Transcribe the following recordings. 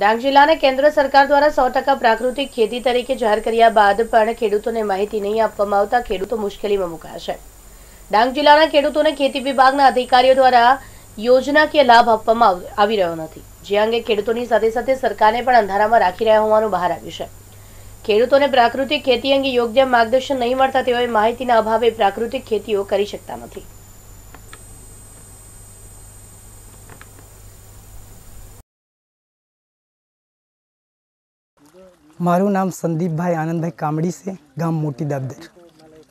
ડાંગ જિલ્લાને કેન્દ્ર સરકાર દ્વારા સો ટકા પ્રાકૃતિક ખેતી તરીકે જાહેર કર્યા બાદ પણ ખેડૂતોને માહિતી નહીં આપવામાં આવતા ખેડૂતો મુશ્કેલીમાં મુકાશે ડાંગ જિલ્લાના ખેડૂતોને ખેતી વિભાગના અધિકારીઓ દ્વારા યોજનાકીય લાભ આપવામાં આવી રહ્યો નથી જે અંગે ખેડૂતોની સાથે સાથે સરકારને પણ અંધારામાં રાખી રહ્યા હોવાનું બહાર આવ્યું છે ખેડૂતોને પ્રાકૃતિક ખેતી અંગે યોગ્ય માર્ગદર્શન નહીં મળતા તેઓએ માહિતીના અભાવે પ્રાકૃતિક ખેતીઓ કરી શકતા નથી મારું નામ સંદીપભાઈ આનંદભાઈ કામડી છે ગામ મોટી દાબદર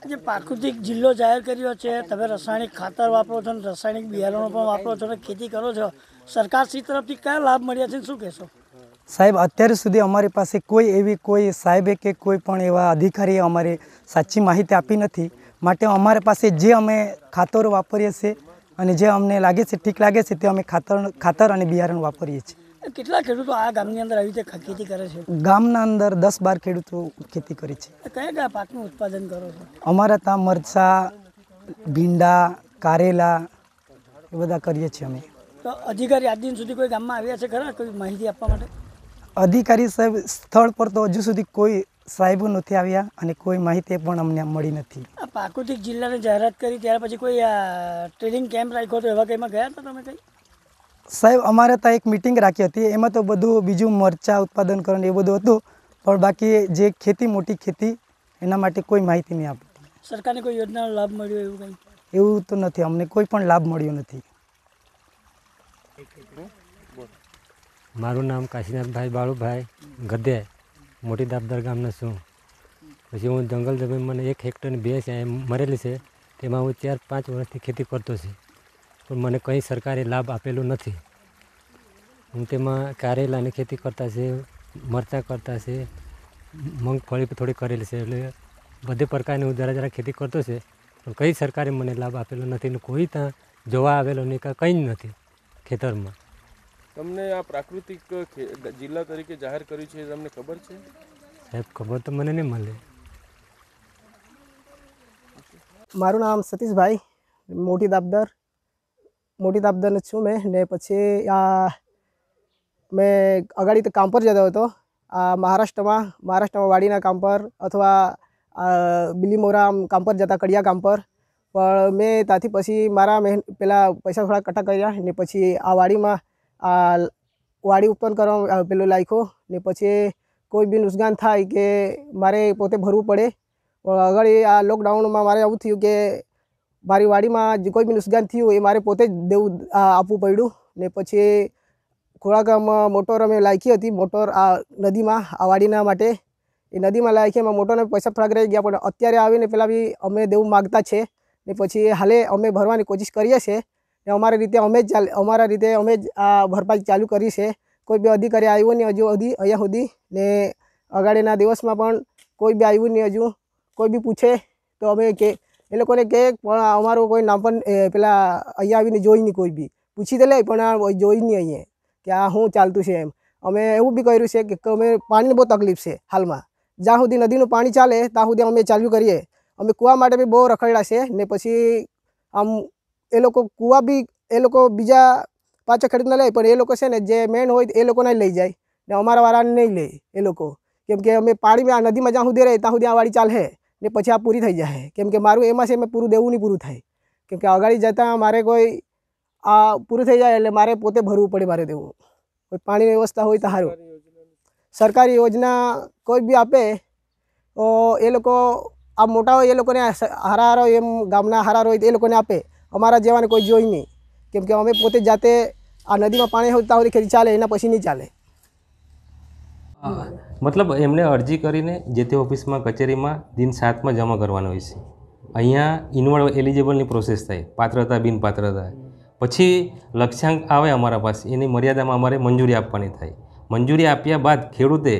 જે પ્રાકૃતિક જિલ્લો જાહેર કર્યો છે તમે રાસાયણિક ખાતર વાપરો છો અને રાસાયણિક બિયારણો પણ વાપરો છો અને ખેતી કરો છો સરકાર શ્રી તરફથી કયા લાભ મળ્યા છે શું કહેશો સાહેબ અત્યાર સુધી અમારી પાસે કોઈ એવી કોઈ સાહેબે કે કોઈ પણ એવા અધિકારીએ અમારે સાચી માહિતી આપી નથી માટે અમારી પાસે જે અમે ખાતરો વાપરીએ છીએ અને જે અમને લાગે છે ઠીક લાગે છે તે અમે ખાતર ખાતર અને બિયારણ વાપરીએ છીએ કેટલા ખેડૂતો આ ગામની અંદર આવી રીતે ખેતી કરે છે ગામના અંદર દસ બાર ખેડૂતો ખેતી કરે છે કયા કયા પાકનું ઉત્પાદન કરો છો અમારા ત્યાં મરચા ભીંડા કારેલા એ બધા કરીએ છીએ અમે તો અધિકારી આજ દિન સુધી કોઈ ગામમાં આવ્યા છે ખરા કોઈ માહિતી આપવા માટે અધિકારી સાહેબ સ્થળ પર તો હજુ સુધી કોઈ સાહેબો નથી આવ્યા અને કોઈ માહિતી પણ અમને મળી નથી આ પ્રાકૃતિક જિલ્લાની જાહેરાત કરી ત્યાર પછી કોઈ ટ્રેનિંગ કેમ્પ રાખ્યો હતો એવા કંઈમાં ગયા હતા તમે કંઈ સાહેબ અમારે ત્યાં એક મિટિંગ રાખી હતી એમાં તો બધું બીજું મરચાં ઉત્પાદન કરવાનું એ બધું હતું પણ બાકી જે ખેતી મોટી ખેતી એના માટે કોઈ માહિતી નહીં આપતી સરકારને કોઈ યોજનાનો લાભ મળ્યો એવું કંઈ એવું તો નથી અમને કોઈ પણ લાભ મળ્યો નથી મારું નામ કાશીનાથભાઈ બાળુભાઈ ગધે મોટી દાબદર ગામનો છું પછી હું જંગલ જમીન મને એક હેક્ટરની બે છે મરેલી છે તેમાં હું ચાર પાંચ વર્ષથી ખેતી કરતો છું પણ મને કંઈ સરકારે લાભ આપેલો નથી હું તેમાં કારેલાની ખેતી કરતા છે મરચાં કરતા છે મગફળી થોડી કરેલી છે એટલે બધે પ્રકારની હું જરા જરા ખેતી કરતો છે પણ કંઈ સરકારે મને લાભ આપેલો નથી ને કોઈ ત્યાં જોવા આવેલો નહીં કાં કંઈ જ નથી ખેતરમાં તમને આ પ્રાકૃતિક જિલ્લા તરીકે જાહેર કર્યું છે તમને ખબર છે સાહેબ ખબર તો મને નહીં મળે મારું નામ સતીશભાઈ મોટી દાબદર મોટી તાપદાન જ છું મેં ને પછી આ મેં અગાડી તો કામ પર જતો હતો આ મહારાષ્ટ્રમાં મહારાષ્ટ્રમાં વાડીના કામ પર અથવા બિલીમોરા કામ પર જતા કડિયા કામ પર પણ મેં ત્યાંથી પછી મારા મહેન પહેલાં પૈસા થોડા કટા કર્યા ને પછી આ વાડીમાં આ વાડી ઉત્પન્ન કરવા પેલો લાખ્યો ને પછી કોઈ બી નુકસાન થાય કે મારે પોતે ભરવું પડે આગળ આ લોકડાઉનમાં મારે આવું થયું કે મારી વાડીમાં જે કોઈ બી નુકસાન થયું એ મારે પોતે જ દેવું આપવું પડ્યું ને પછી ખોળાગામમાં મોટર અમે લાખી હતી મોટર આ નદીમાં આ વાડીના માટે એ નદીમાં લાયકી એમાં મોટરને પૈસા ફરાક રહી ગયા પણ અત્યારે આવીને પહેલાં બી અમે દેવું માગતા છે ને પછી હાલે અમે ભરવાની કોશિશ કરીએ છીએ ને અમારી રીતે અમે જ અમારા રીતે અમે જ આ ભરપાઈ ચાલુ કરી છે કોઈ બી અધિકારી આવ્યો નહીં હજુ હજી અહીંયા સુધી ને અગાડીના દિવસમાં પણ કોઈ બી આવ્યું નહીં હજુ કોઈ બી પૂછે તો અમે કે એ લોકોને કહે પણ અમારું કોઈ નામ પણ પેલા અહીંયા આવીને જોઈ નહીં કોઈ બી પૂછી તો લે પણ આ જોઈ નહીં અહીંયા કે આ શું ચાલતું છે એમ અમે એવું બી કર્યું છે કે અમે પાણીની બહુ તકલીફ છે હાલમાં જ્યાં સુધી નદીનું પાણી ચાલે ત્યાં સુધી અમે ચાલ્યું કરીએ અમે કૂવા માટે બી બહુ રખડ્યા છે ને પછી આમ એ લોકો કૂવા બી એ લોકો બીજા પાછા ખરીદને લે પણ એ લોકો છે ને જે મેન હોય એ લોકોને લઈ જાય ને અમારા વાળાને નહીં લે એ લોકો કેમ કે અમે પાણીમાં આ નદીમાં જ્યાં સુધી રહે ત્યાં સુધી આ વાળી ચાલે ને પછી આ પૂરી થઈ જાય કેમ કે મારું એમાં છે મેં પૂરું દેવું નહીં પૂરું થાય કેમ કે અગાડી જતાં મારે કોઈ આ પૂરું થઈ જાય એટલે મારે પોતે ભરવું પડે મારે દેવું કોઈ પાણીની વ્યવસ્થા હોય તો સારું સરકારી યોજના કોઈ બી આપે તો એ લોકો આ મોટા હોય એ લોકોને હારા હારા એમ ગામના હારા હોય તો એ લોકોને આપે અમારા જેવાને કોઈ જોઈ નહીં કેમ કે અમે પોતે જાતે આ નદીમાં પાણી હોતા હોય ખેતી ચાલે એના પછી નહીં ચાલે મતલબ એમણે અરજી કરીને જે તે ઓફિસમાં કચેરીમાં દિન સાતમાં જમા કરવાનો હોય છે અહીંયા ઇન્વોલ્વ એલિજિબલની પ્રોસેસ થાય પાત્રતા બિનપાત્રતા પછી લક્ષ્યાંક આવે અમારા પાસે એની મર્યાદામાં અમારે મંજૂરી આપવાની થાય મંજૂરી આપ્યા બાદ ખેડૂતે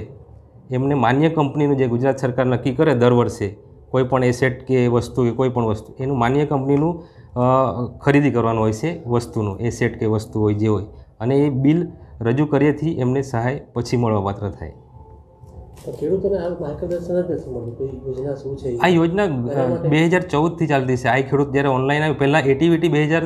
એમને માન્ય કંપનીનું જે ગુજરાત સરકાર નક્કી કરે દર વર્ષે કોઈ પણ એસેટ કે વસ્તુ કે કોઈ પણ વસ્તુ એનું માન્ય કંપનીનું ખરીદી કરવાનું હોય છે વસ્તુનું એસેટ કે વસ્તુ હોય જે હોય અને એ બિલ રજૂ કરીએથી એમને સહાય પછી મળવા પાત્ર થાય આ યોજના બે હજાર ચૌદથી ચાલતી છે આઈ ખેડૂત જ્યારે ઓનલાઈન આવ્યું પહેલાં એટીવીટી બે હજાર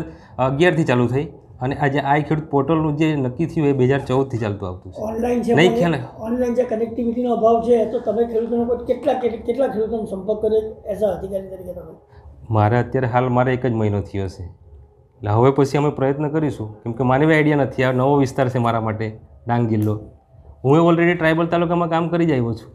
અગિયારથી ચાલુ થઈ અને આજે આઈ ખેડૂત પોર્ટલનું જે નક્કી થયું એ બે હજાર ચૌદથી ચાલતું આવતું છે ઓનલાઈન છે નહીં ખ્યાલ ઓનલાઈન જે કનેક્ટિવિટીનો અભાવ છે તો તમે ખેડૂતોનો કેટલા કેટલા ખેડૂતોનો સંપર્ક કર્યો એઝ અધિકારી તરીકે તમે મારે અત્યારે હાલ મારે એક જ મહિનો થયો છે એટલે હવે પછી અમે પ્રયત્ન કરીશું કેમકે કે મારે આઈડિયા નથી આ નવો વિસ્તાર છે મારા માટે ડાંગ જિલ્લો હું ઓલરેડી ટ્રાઇબલ તાલુકામાં કામ કરી જ આવ્યો છું